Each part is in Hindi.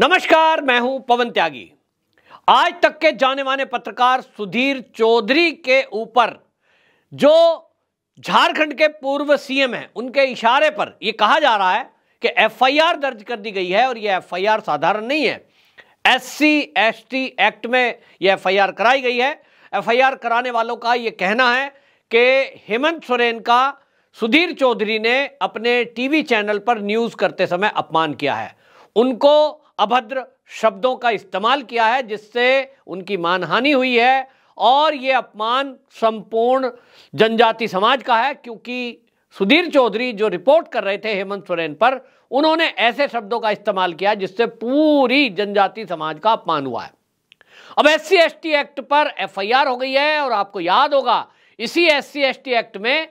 नमस्कार मैं हूं पवन त्यागी आज तक के जाने माने पत्रकार सुधीर चौधरी के ऊपर जो झारखंड के पूर्व सीएम हैं उनके इशारे पर यह कहा जा रहा है कि एफआईआर दर्ज कर दी गई है और यह एफआईआर साधारण नहीं है एससी एसटी एक्ट में यह एफआईआर कराई गई है एफआईआर कराने वालों का यह कहना है कि हेमंत सोरेन का सुधीर चौधरी ने अपने टीवी चैनल पर न्यूज़ करते समय अपमान किया है उनको अभद्र शब्दों का इस्तेमाल किया है जिससे उनकी मानहानि हुई है और ये अपमान संपूर्ण जनजाति समाज का है क्योंकि सुधीर चौधरी जो रिपोर्ट कर रहे थे हेमंत सोरेन पर उन्होंने ऐसे शब्दों का इस्तेमाल किया जिससे पूरी जनजाति समाज का अपमान हुआ है अब एस सी एक्ट पर एफआईआर हो गई है और आपको याद होगा इसी एस सी एक्ट में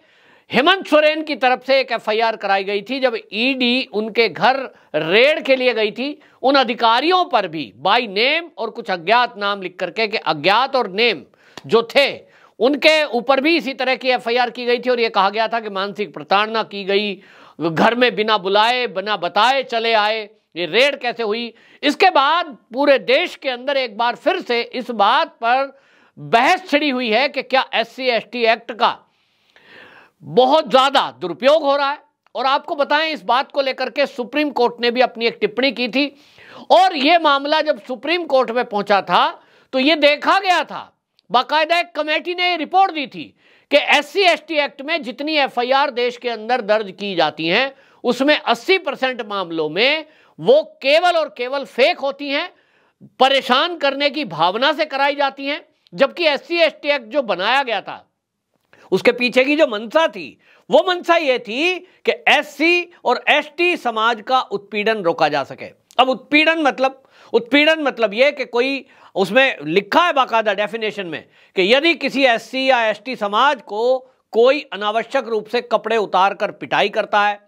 हेमंत सोरेन की तरफ से एक एफआईआर कराई गई थी जब ईडी उनके घर रेड के लिए गई थी उन अधिकारियों पर भी बाई नेम और कुछ अज्ञात नाम लिख करके कि अज्ञात और नेम जो थे उनके ऊपर भी इसी तरह की एफआईआर की गई थी और ये कहा गया था कि मानसिक प्रताड़ना की गई घर में बिना बुलाए बिना बताए चले आए ये रेड कैसे हुई इसके बाद पूरे देश के अंदर एक बार फिर से इस बात पर बहस छिड़ी हुई है कि क्या एस सी एक्ट का बहुत ज़्यादा दुरुपयोग हो रहा है और आपको बताएं इस बात को लेकर के सुप्रीम कोर्ट ने भी अपनी एक टिप्पणी की थी और यह मामला जब सुप्रीम कोर्ट में पहुंचा था तो यह देखा गया था बाकायदा एक कमेटी ने रिपोर्ट दी थी कि एस सी एक्ट में जितनी एफआईआर देश के अंदर दर्ज की जाती हैं उसमें 80 परसेंट मामलों में वो केवल और केवल फेक होती हैं परेशान करने की भावना से कराई जाती हैं जबकि एस सी एक्ट जो बनाया गया था उसके पीछे की जो मंशा थी वो मंशा ये थी कि एससी और एसटी समाज का उत्पीड़न रोका जा सके अब उत्पीड़न मतलब उत्पीड़न मतलब ये कि कोई उसमें लिखा है बाकायदा डेफिनेशन में कि यदि किसी एससी या एसटी समाज को कोई अनावश्यक रूप से कपड़े उतार कर पिटाई करता है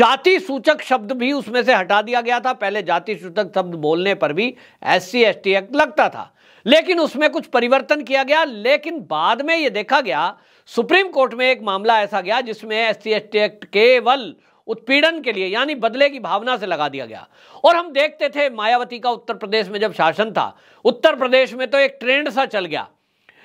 जाति सूचक शब्द भी उसमें से हटा दिया गया था पहले जाति सूचक शब्द बोलने पर भी एस सी एक्ट लगता था लेकिन उसमें कुछ परिवर्तन किया गया लेकिन बाद में यह देखा गया सुप्रीम कोर्ट में एक मामला ऐसा गया जिसमें एस सी एक्ट केवल उत्पीड़न के लिए यानी बदले की भावना से लगा दिया गया और हम देखते थे मायावती का उत्तर प्रदेश में जब शासन था उत्तर प्रदेश में तो एक ट्रेंड सा चल गया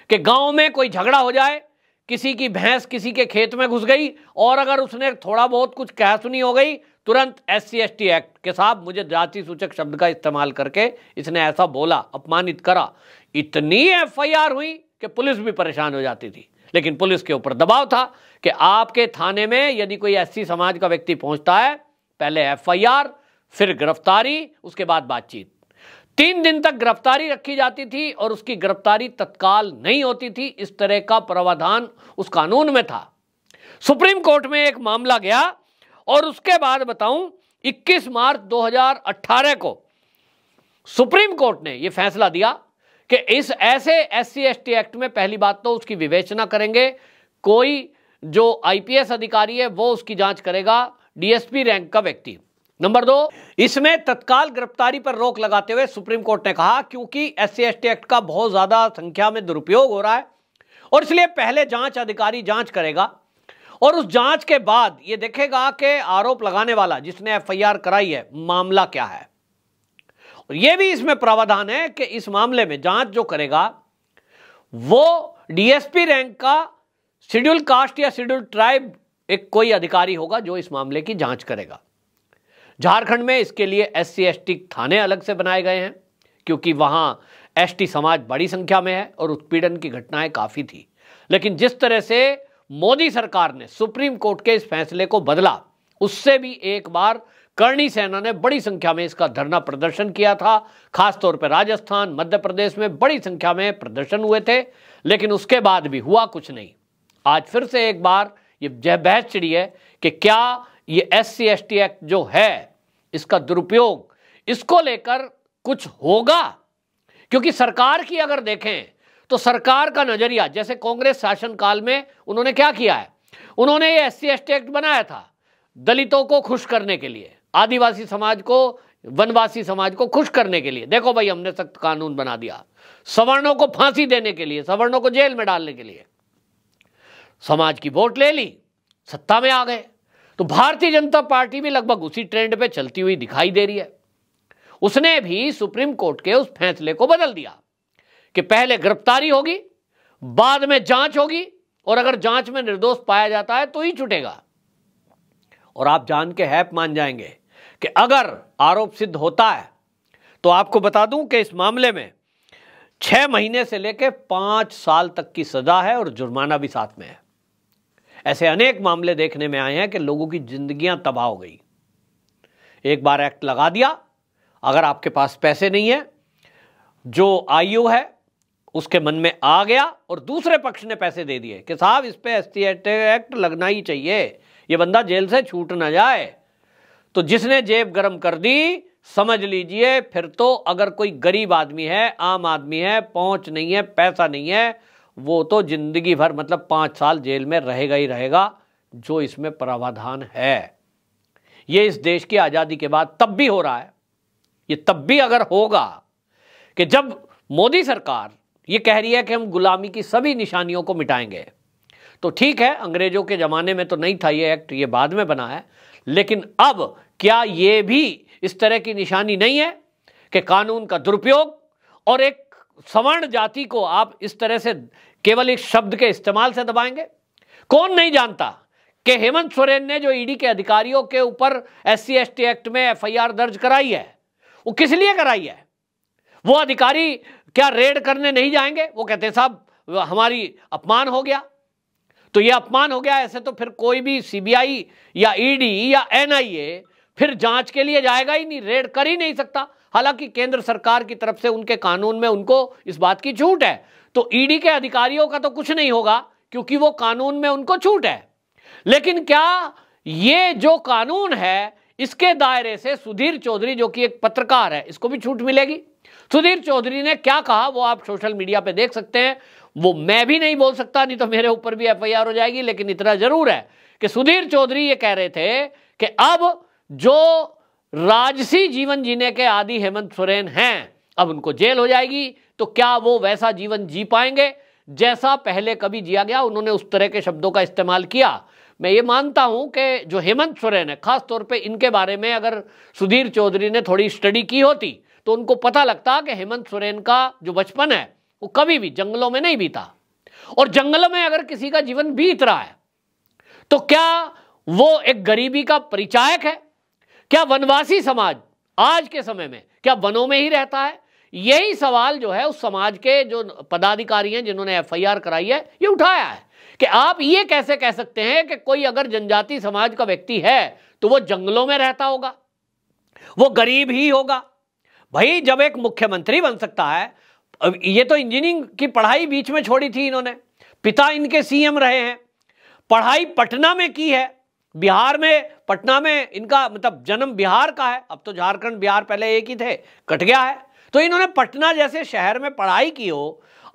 कि गांव में कोई झगड़ा हो जाए किसी की भैंस किसी के खेत में घुस गई और अगर उसने थोड़ा बहुत कुछ कह सुनी हो गई तुरंत S C S T act के साथ मुझे जाति सूचक शब्द का इस्तेमाल करके इसने ऐसा बोला अपमानित करा इतनी एफआईआर हुई कि पुलिस भी परेशान हो जाती थी लेकिन पुलिस के ऊपर दबाव था कि आपके थाने में यदि कोई सी समाज का व्यक्ति पहुंचता है पहले एफआईआर फिर गिरफ्तारी उसके बाद बातचीत तीन दिन तक गिरफ्तारी रखी जाती थी और उसकी गिरफ्तारी तत्काल नहीं होती थी इस तरह का प्रावधान उस कानून में था सुप्रीम कोर्ट में एक मामला गया और उसके बाद बताऊं 21 मार्च 2018 को सुप्रीम कोर्ट ने यह फैसला दिया कि इस ऐसे एस सी एक्ट में पहली बात तो उसकी विवेचना करेंगे कोई जो आईपीएस अधिकारी है वो उसकी जांच करेगा डीएसपी रैंक का व्यक्ति नंबर दो इसमें तत्काल गिरफ्तारी पर रोक लगाते हुए सुप्रीम कोर्ट ने कहा क्योंकि एस सी एक्ट का बहुत ज्यादा संख्या में दुरुपयोग हो रहा है और इसलिए पहले जांच अधिकारी जांच करेगा और उस जांच के बाद यह देखेगा कि आरोप लगाने वाला जिसने एफ कराई है मामला क्या है और यह भी इसमें प्रावधान है कि इस मामले में जांच जो करेगा वो डीएसपी रैंक का शेड्यूल कास्ट या शेड्यूल ट्राइब एक कोई अधिकारी होगा जो इस मामले की जांच करेगा झारखंड में इसके लिए एस सी थाने अलग से बनाए गए हैं क्योंकि वहाँ एस समाज बड़ी संख्या में है और उत्पीड़न की घटनाएं काफ़ी थी लेकिन जिस तरह से मोदी सरकार ने सुप्रीम कोर्ट के इस फैसले को बदला उससे भी एक बार करणी सेना ने बड़ी संख्या में इसका धरना प्रदर्शन किया था खासतौर पर राजस्थान मध्य प्रदेश में बड़ी संख्या में प्रदर्शन हुए थे लेकिन उसके बाद भी हुआ कुछ नहीं आज फिर से एक बार ये जय बहस चिड़ी है कि क्या ये S C S T act जो है इसका दुरुपयोग इसको लेकर कुछ होगा क्योंकि सरकार की अगर देखें तो सरकार का नजरिया जैसे कांग्रेस शासनकाल में उन्होंने क्या किया है उन्होंने ये एस सी एक्ट बनाया था दलितों को खुश करने के लिए आदिवासी समाज को वनवासी समाज को खुश करने के लिए देखो भाई हमने सख्त कानून बना दिया सवर्णों को फांसी देने के लिए सवर्णों को जेल में डालने के लिए समाज की वोट ले ली सत्ता में आ गए तो भारतीय जनता पार्टी भी लगभग उसी ट्रेंड पे चलती हुई दिखाई दे रही है उसने भी सुप्रीम कोर्ट के उस फैसले को बदल दिया कि पहले गिरफ्तारी होगी बाद में जांच होगी और अगर जांच में निर्दोष पाया जाता है तो ही छुटेगा और आप जान के हैप मान जाएंगे कि अगर आरोप सिद्ध होता है तो आपको बता दूं कि इस मामले में छह महीने से लेकर पांच साल तक की सजा है और जुर्माना भी साथ में है ऐसे अनेक मामले देखने में आए हैं कि लोगों की जिंदगियां तबाह हो गई एक बार एक्ट लगा दिया अगर आपके पास पैसे नहीं है जो आईओ है उसके मन में आ गया और दूसरे पक्ष ने पैसे दे दिए कि साहब इस पर एस एक्ट लगना ही चाहिए ये बंदा जेल से छूट ना जाए तो जिसने जेब गर्म कर दी समझ लीजिए फिर तो अगर कोई गरीब आदमी है आम आदमी है पहुंच नहीं है पैसा नहीं है वो तो जिंदगी भर मतलब पांच साल जेल में रहेगा ही रहेगा जो इसमें प्रावधान है ये इस देश की आज़ादी के बाद तब भी हो रहा है ये तब भी अगर होगा कि जब मोदी सरकार ये कह रही है कि हम गुलामी की सभी निशानियों को मिटाएंगे तो ठीक है अंग्रेजों के ज़माने में तो नहीं था ये एक्ट ये बाद में बना है लेकिन अब क्या ये भी इस तरह की निशानी नहीं है कि कानून का दुरुपयोग और एक सवर्ण जाति को आप इस तरह से केवल एक शब्द के इस्तेमाल से दबाएंगे कौन नहीं जानता कि हेमंत सोरेन ने जो ईडी e के अधिकारियों के ऊपर एस सी एक्ट में एफआईआर दर्ज कराई है वो किस लिए कराई है वो अधिकारी क्या रेड करने नहीं जाएंगे वो कहते हैं साहब हमारी अपमान हो गया तो ये अपमान हो गया ऐसे तो फिर कोई भी सीबीआई या ईडी e या एनआईए फिर जांच के लिए जाएगा ही नहीं रेड कर ही नहीं सकता हालांकि केंद्र सरकार की तरफ से उनके कानून में उनको इस बात की छूट है तो ईडी e के अधिकारियों का तो कुछ नहीं होगा क्योंकि वो कानून में उनको छूट है लेकिन क्या ये जो कानून है इसके दायरे से सुधीर चौधरी जो कि एक पत्रकार है इसको भी छूट मिलेगी सुधीर चौधरी ने क्या कहा वो आप सोशल मीडिया पे देख सकते हैं वो मैं भी नहीं बोल सकता नहीं तो मेरे ऊपर भी एफआईआर हो जाएगी लेकिन इतना जरूर है कि सुधीर चौधरी ये कह रहे थे कि अब जो राजसी जीवन जीने के आदि हेमंत सोरेन हैं अब उनको जेल हो जाएगी तो क्या वो वैसा जीवन जी पाएंगे जैसा पहले कभी जिया गया उन्होंने उस तरह के शब्दों का इस्तेमाल किया मैं ये मानता हूं कि जो हेमंत सोरेन है खास तौर पे इनके बारे में अगर सुधीर चौधरी ने थोड़ी स्टडी की होती तो उनको पता लगता कि हेमंत सोरेन का जो बचपन है वो कभी भी जंगलों में नहीं बीता और जंगल में अगर किसी का जीवन बीत रहा है तो क्या वो एक गरीबी का परिचायक है क्या वनवासी समाज आज के समय में क्या वनों में ही रहता है यही सवाल जो है उस समाज के जो पदाधिकारी हैं जिन्होंने एफआईआर कराई है ये उठाया है कि आप ये कैसे कह सकते हैं कि कोई अगर जनजाति समाज का व्यक्ति है तो वो जंगलों में रहता होगा वो गरीब ही होगा भाई जब एक मुख्यमंत्री बन सकता है ये तो इंजीनियरिंग की पढ़ाई बीच में छोड़ी थी इन्होंने पिता इनके सीएम रहे हैं पढ़ाई पटना में की है बिहार में पटना में इनका मतलब जन्म बिहार का है अब तो झारखंड बिहार पहले एक ही थे कट गया है तो इन्होंने पटना जैसे शहर में पढ़ाई की हो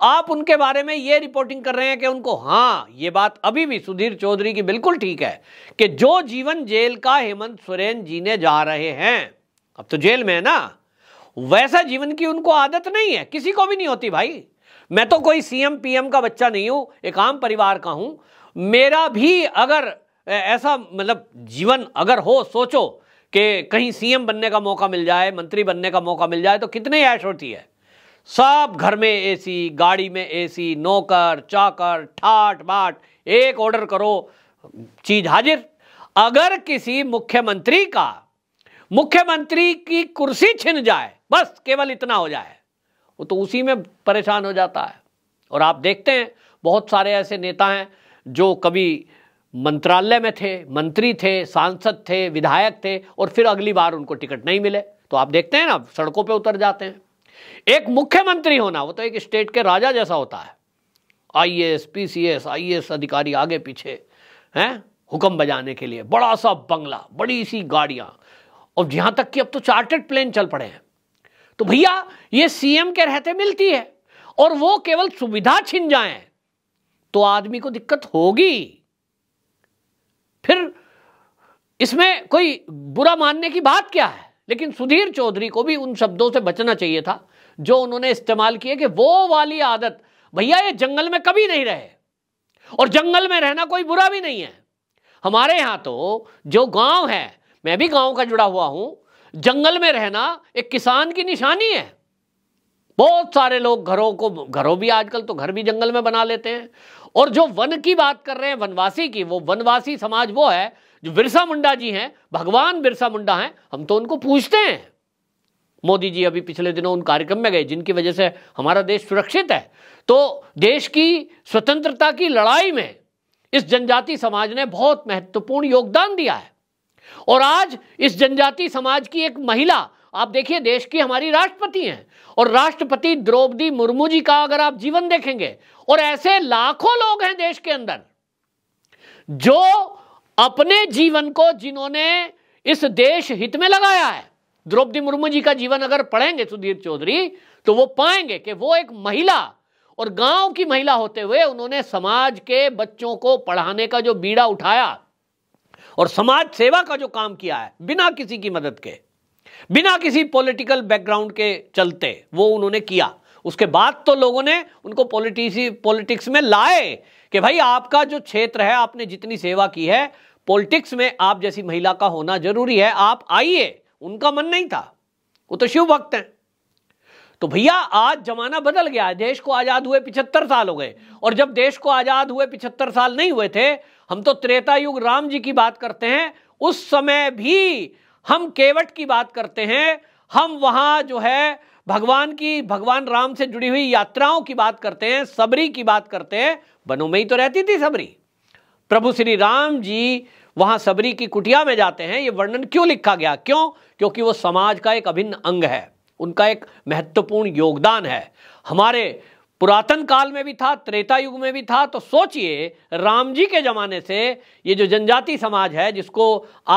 आप उनके बारे में ये रिपोर्टिंग कर रहे हैं कि उनको हाँ ये बात अभी भी सुधीर चौधरी की बिल्कुल ठीक है कि जो जीवन जेल का हेमंत सोरेन जीने जा रहे हैं अब तो जेल में है ना वैसा जीवन की उनको आदत नहीं है किसी को भी नहीं होती भाई मैं तो कोई सीएम पीएम का बच्चा नहीं हूं एक आम परिवार का हूं मेरा भी अगर ऐसा मतलब जीवन अगर हो सोचो कि कहीं सीएम बनने का मौका मिल जाए मंत्री बनने का मौका मिल जाए तो कितनी ऐश होती है सब घर में एसी गाड़ी में एसी नौकर चाकर ठाट बाट एक ऑर्डर करो चीज हाजिर अगर किसी मुख्यमंत्री का मुख्यमंत्री की कुर्सी छिन जाए बस केवल इतना हो जाए वो तो उसी में परेशान हो जाता है और आप देखते हैं बहुत सारे ऐसे नेता हैं जो कभी मंत्रालय में थे मंत्री थे सांसद थे विधायक थे और फिर अगली बार उनको टिकट नहीं मिले तो आप देखते हैं ना सड़कों पे उतर जाते हैं एक मुख्यमंत्री होना वो तो एक स्टेट के राजा जैसा होता है I S P C S I S अधिकारी आगे पीछे हैं हुक्म बजाने के लिए बड़ा सा बंगला बड़ी सी गाड़ियां और यहां तक कि अब तो चार्टर्ड प्लेन चल पड़े हैं तो भैया ये सीएम के रहते मिलती है और वो केवल सुविधा छिन जाए तो आदमी को दिक्कत होगी फिर इसमें कोई बुरा मानने की बात क्या है लेकिन सुधीर चौधरी को भी उन शब्दों से बचना चाहिए था जो उन्होंने इस्तेमाल किए कि वो वाली आदत भैया ये जंगल में कभी नहीं रहे और जंगल में रहना कोई बुरा भी नहीं है हमारे यहां तो जो गांव है मैं भी गांव का जुड़ा हुआ हूं जंगल में रहना एक किसान की निशानी है बहुत सारे लोग घरों को घरों भी आजकल तो घर भी जंगल में बना लेते हैं और जो वन की बात कर रहे हैं वनवासी की वो वनवासी समाज वो है जो बिरसा मुंडा जी हैं भगवान बिरसा मुंडा हैं हम तो उनको पूछते हैं मोदी जी अभी पिछले दिनों उन कार्यक्रम में गए जिनकी वजह से हमारा देश सुरक्षित है तो देश की स्वतंत्रता की लड़ाई में इस जनजाति समाज ने बहुत महत्वपूर्ण योगदान दिया है और आज इस जनजाति समाज की एक महिला आप देखिए देश की हमारी राष्ट्रपति हैं और राष्ट्रपति द्रौपदी मुर्मू जी का अगर आप जीवन देखेंगे और ऐसे लाखों लोग हैं देश के अंदर जो अपने जीवन को जिन्होंने इस देश हित में लगाया है द्रौपदी मुर्मू जी का जीवन अगर पढ़ेंगे सुधीर चौधरी तो वो पाएंगे कि वो एक महिला और गांव की महिला होते हुए उन्होंने समाज के बच्चों को पढ़ाने का जो बीड़ा उठाया और समाज सेवा का जो काम किया है बिना किसी की मदद के बिना किसी पॉलिटिकल बैकग्राउंड के चलते वो उन्होंने किया उसके बाद तो लोगों ने उनको पॉलिटिसी पॉलिटिक्स में लाए कि भाई आपका जो क्षेत्र है आपने जितनी सेवा की है पॉलिटिक्स में आप जैसी महिला का होना जरूरी है आप आइए उनका मन नहीं था वो तो शिव भक्त हैं तो भैया आज जमाना बदल गया देश को आज़ाद हुए पिछहत्तर साल हो गए और जब देश को आज़ाद हुए पिछहत्तर साल नहीं हुए थे हम तो त्रेता युग राम जी की बात करते हैं उस समय भी हम केवट की बात करते हैं हम वहां जो है भगवान की भगवान राम से जुड़ी हुई यात्राओं की बात करते हैं सबरी की बात करते हैं बनो में ही तो रहती थी सबरी प्रभु श्री राम जी वहां सबरी की कुटिया में जाते हैं ये वर्णन क्यों लिखा गया क्यों क्योंकि वो समाज का एक अभिन्न अंग है उनका एक महत्वपूर्ण योगदान है हमारे पुरातन काल में भी था त्रेता युग में भी था तो सोचिए राम जी के ज़माने से ये जो जनजाति समाज है जिसको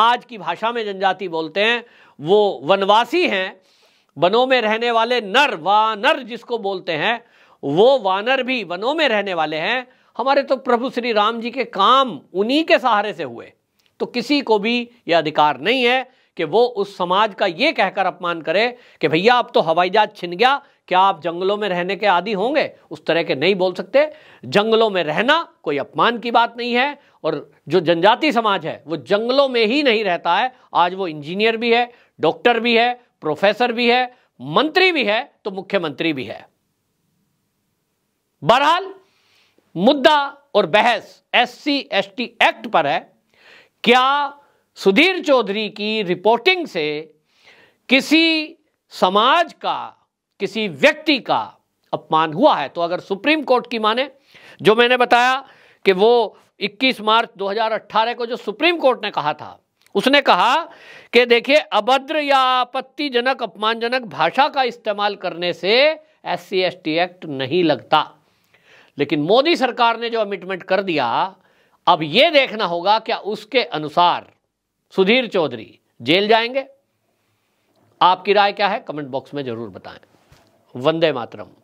आज की भाषा में जनजाति बोलते हैं वो वनवासी हैं वनों में रहने वाले नर वानर जिसको बोलते हैं वो वानर भी वनों में रहने वाले हैं हमारे तो प्रभु श्री राम जी के काम उन्हीं के सहारे से हुए तो किसी को भी यह अधिकार नहीं है कि वो उस समाज का ये कहकर अपमान करे कि भैया आप तो हवाई जहाज छिन गया क्या आप जंगलों में रहने के आदि होंगे उस तरह के नहीं बोल सकते जंगलों में रहना कोई अपमान की बात नहीं है और जो जनजाति समाज है वो जंगलों में ही नहीं रहता है आज वो इंजीनियर भी है डॉक्टर भी है प्रोफेसर भी है मंत्री भी है तो मुख्यमंत्री भी है बहरहाल मुद्दा और बहस एससी एसटी एक्ट पर है क्या सुधीर चौधरी की रिपोर्टिंग से किसी समाज का किसी व्यक्ति का अपमान हुआ है तो अगर सुप्रीम कोर्ट की माने जो मैंने बताया कि वो 21 मार्च 2018 को जो सुप्रीम कोर्ट ने कहा था उसने कहा कि देखिए अभद्र या आपत्तिजनक अपमानजनक भाषा का इस्तेमाल करने से एस सी एक्ट नहीं लगता लेकिन मोदी सरकार ने जो अमिटमेंट कर दिया अब यह देखना होगा क्या उसके अनुसार सुधीर चौधरी जेल जाएंगे आपकी राय क्या है कमेंट बॉक्स में जरूर बताएं वंदे मातरम